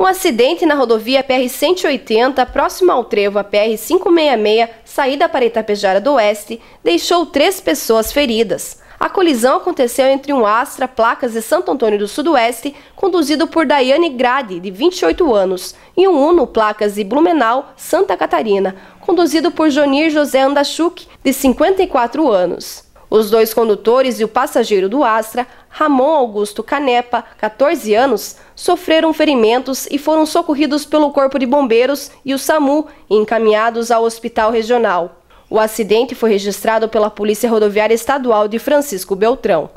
Um acidente na rodovia PR-180, próximo ao trevo a PR-566, saída para Itapejara do Oeste, deixou três pessoas feridas. A colisão aconteceu entre um Astra Placas de Santo Antônio do Sudoeste, conduzido por Daiane Grade, de 28 anos, e um Uno Placas de Blumenau, Santa Catarina, conduzido por Jonir José Andachuk, de 54 anos. Os dois condutores e o passageiro do Astra, Ramon Augusto Canepa, 14 anos, sofreram ferimentos e foram socorridos pelo Corpo de Bombeiros e o SAMU e encaminhados ao Hospital Regional. O acidente foi registrado pela Polícia Rodoviária Estadual de Francisco Beltrão.